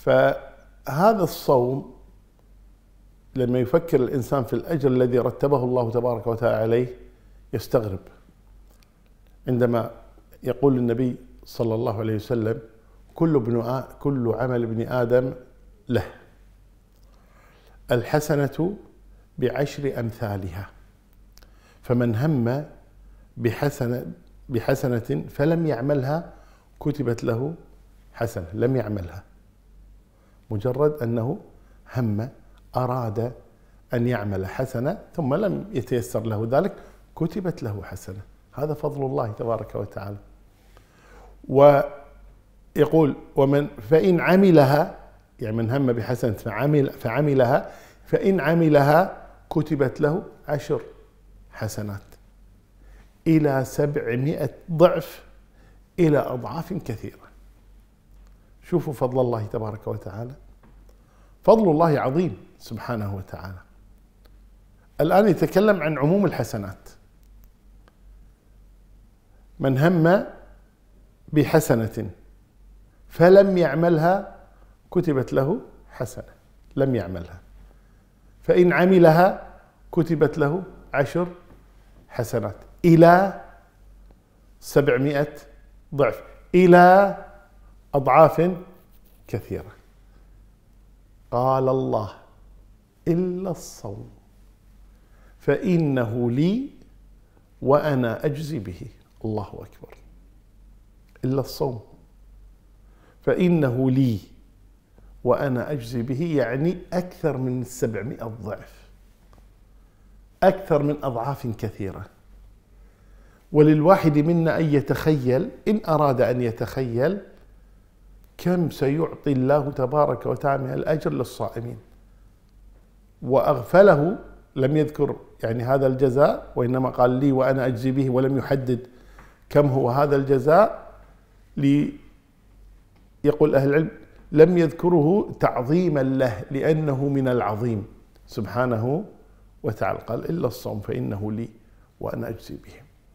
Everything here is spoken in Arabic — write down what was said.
فهذا الصوم لما يفكر الإنسان في الأجر الذي رتبه الله تبارك وتعالى عليه يستغرب عندما يقول النبي صلى الله عليه وسلم كل ابن كل عمل ابن آدم له الحسنة بعشر أمثالها فمن هم بحسنة بحسنة فلم يعملها كتبت له حسنة لم يعملها مجرد أنه هم أراد أن يعمل حسنة ثم لم يتيسر له ذلك كتبت له حسنة هذا فضل الله تبارك وتعالى ويقول ومن فإن عملها يعني من هم بحسنة فعمل فعملها فإن عملها كتبت له عشر حسنات إلى سبعمائة ضعف إلى أضعاف كثيرة شوفوا فضل الله تبارك وتعالى فضل الله عظيم سبحانه وتعالى الآن يتكلم عن عموم الحسنات من هم بحسنة فلم يعملها كتبت له حسنة لم يعملها فإن عملها كتبت له عشر حسنات إلى سبعمائة ضعف إلى أضعاف كثيرة قال الله إلا الصوم فإنه لي وأنا أجزي به الله أكبر إلا الصوم فإنه لي وأنا أجزي به يعني أكثر من السبعمائة ضعف أكثر من أضعاف كثيرة وللواحد منا أن يتخيل إن أراد أن يتخيل كم سيعطي الله تبارك وتعالى من الأجر للصائمين وأغفله لم يذكر يعني هذا الجزاء وإنما قال لي وأنا أجزي به ولم يحدد كم هو هذا الجزاء لي يقول أهل العلم لم يذكره تعظيما له لأنه من العظيم سبحانه وتعالى قال إلا الصوم فإنه لي وأنا أجزي به